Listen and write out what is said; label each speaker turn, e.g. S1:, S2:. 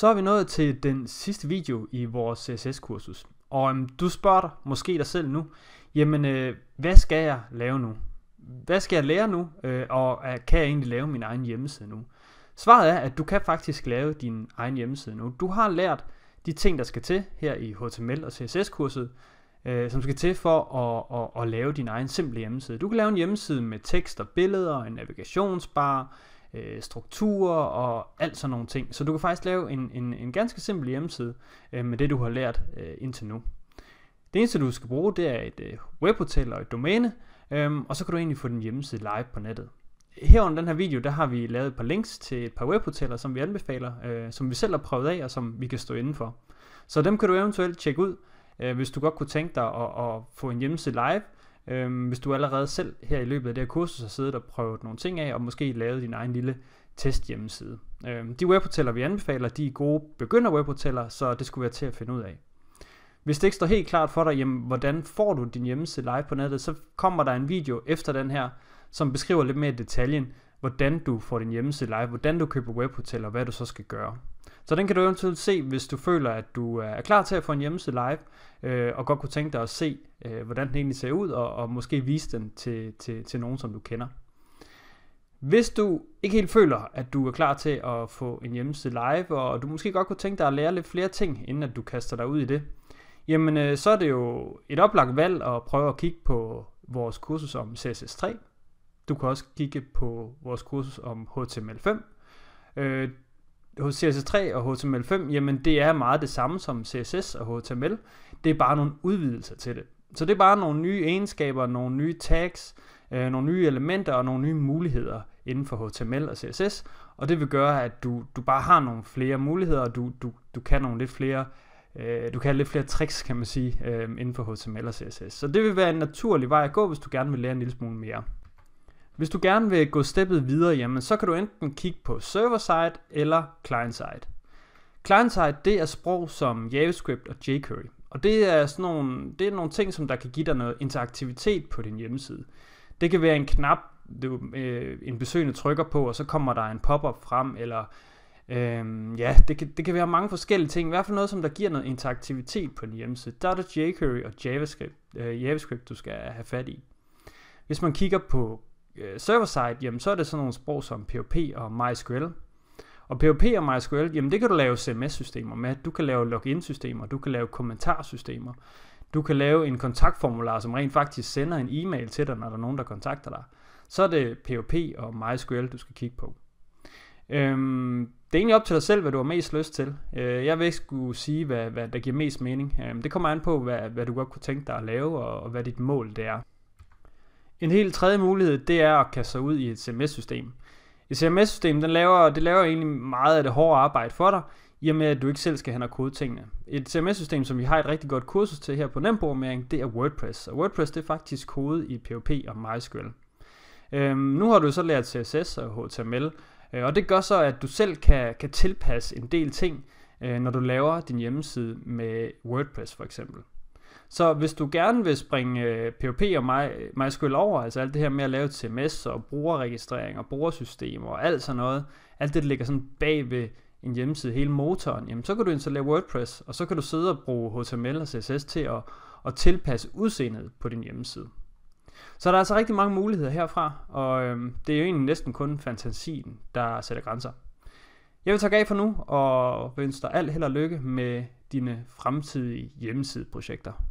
S1: Så er vi nået til den sidste video i vores øh, CSS-kursus. Og øhm, du spørger dig, måske dig selv nu, jamen øh, hvad skal jeg lave nu? Hvad skal jeg lære nu, øh, og øh, kan jeg egentlig lave min egen hjemmeside nu? Svaret er, at du kan faktisk lave din egen hjemmeside nu. Du har lært de ting, der skal til her i HTML og CSS-kurset, øh, som skal til for at, at, at lave din egen simple hjemmeside. Du kan lave en hjemmeside med tekst og billeder, en navigationsbar, øh, strukturer og alt sådan nogle ting. Så du kan faktisk lave en, en, en ganske simpel hjemmeside øh, med det, du har lært øh, indtil nu. Det eneste, du skal bruge, det er et øh, webhotel og et domæne, øh, og så kan du egentlig få din hjemmeside live på nettet. Her under den her video, der har vi lavet et par links til et par webhoteller, som vi anbefaler, øh, som vi selv har prøvet af, og som vi kan stå for. Så dem kan du eventuelt tjekke ud, øh, hvis du godt kunne tænke dig at, at få en hjemmeside live, Øhm, hvis du allerede selv her i løbet af det her kursus har siddet og prøvet nogle ting af, og måske lavet din egen lille test hjemmeside. Øhm, de webhoteller, vi anbefaler, de er gode begynder webhoteller, så det skulle være til at finde ud af. Hvis det ikke står helt klart for dig, jamen, hvordan får du din hjemmeside live på nettet, så kommer der en video efter den her, som beskriver lidt mere i detaljen, hvordan du får din hjemmeside live, hvordan du køber webhotel og hvad du så skal gøre. Så den kan du eventuelt se, hvis du føler, at du øh, er klar til at få en hjemmeside live, øh, og godt kunne tænke dig at se, øh, hvordan den egentlig ser ud, og, og måske vise den til, til, til nogen, som du kender. Hvis du ikke helt føler, at du er klar til at få en hjemmeside live, og du måske godt kunne tænke dig at lære lidt flere ting, inden at du kaster dig ud i det, jamen øh, så er det jo et oplagt valg at prøve at kigge på vores kursus om CSS3, du kan også kigge på vores kursus om HTML5. Øh, Hos CSS3 og HTML5, jamen det er meget det samme som CSS og HTML. Det er bare nogle udvidelser til det. Så det er bare nogle nye egenskaber, nogle nye tags, øh, nogle nye elementer og nogle nye muligheder inden for HTML og CSS. Og det vil gøre, at du, du bare har nogle flere muligheder, og du, du, du kan nogle lidt flere øh, du kan have lidt flere tricks, kan man sige, inden for HTML og CSS. Så det vil være en naturlig vej at gå, hvis du gerne vil lære en lille smule mere. Hvis du gerne vil gå steppet videre, jamen, så kan du enten kigge på server-side eller client-side. Client-side, det er sprog som JavaScript og jQuery. Og det er, sådan nogle, det er nogle ting, som der kan give dig noget interaktivitet på din hjemmeside. Det kan være en knap, du, øh, en besøgende trykker på, og så kommer der en pop-up frem, eller øh, ja, det kan, det kan være mange forskellige ting. I hvert fald noget, som der giver noget interaktivitet på din hjemmeside. Der er det jQuery og JavaScript, øh, JavaScript du skal have fat i. Hvis man kigger på øh, server-side, jamen så er det sådan nogle sprog som PHP og MySQL. Og PHP og MySQL, jamen det kan du lave CMS-systemer med. Du kan lave login-systemer, du kan lave kommentarsystemer. Du kan lave en kontaktformular, som rent faktisk sender en e-mail til dig, når der er nogen, der kontakter dig. Så er det PHP og MySQL, du skal kigge på. Øhm, det er egentlig op til dig selv, hvad du har mest lyst til. Øh, jeg vil ikke skulle sige, hvad, hvad der giver mest mening. Øhm, det kommer an på, hvad, hvad du godt kunne tænke dig at lave, og, og hvad dit mål det er. En helt tredje mulighed, det er at kaste sig ud i et CMS-system. Et CMS-system, den laver, det laver egentlig meget af det hårde arbejde for dig, i og med at du ikke selv skal hen og kode tingene. Et CMS-system, som vi har et rigtig godt kursus til her på Nemprogrammering, det er WordPress. Og WordPress det er faktisk kode i PHP og MySQL. Øhm, nu har du så lært CSS og HTML, øh, og det gør så, at du selv kan, kan tilpasse en del ting, øh, når du laver din hjemmeside med WordPress for eksempel. Så hvis du gerne vil springe øh, POP og mig, MySQL over, altså alt det her med at lave CMS og brugerregistrering og brugersystemer og alt sådan noget, alt det, der ligger sådan bag ved en hjemmeside, hele motoren, jamen så kan du installere WordPress, og så kan du sidde og bruge HTML og CSS til at, at tilpasse udseendet på din hjemmeside. Så der er altså rigtig mange muligheder herfra, og øhm, det er jo egentlig næsten kun fantasien, der sætter grænser. Jeg vil tage af for nu, og ønsker dig alt held og lykke med dine fremtidige hjemmesideprojekter.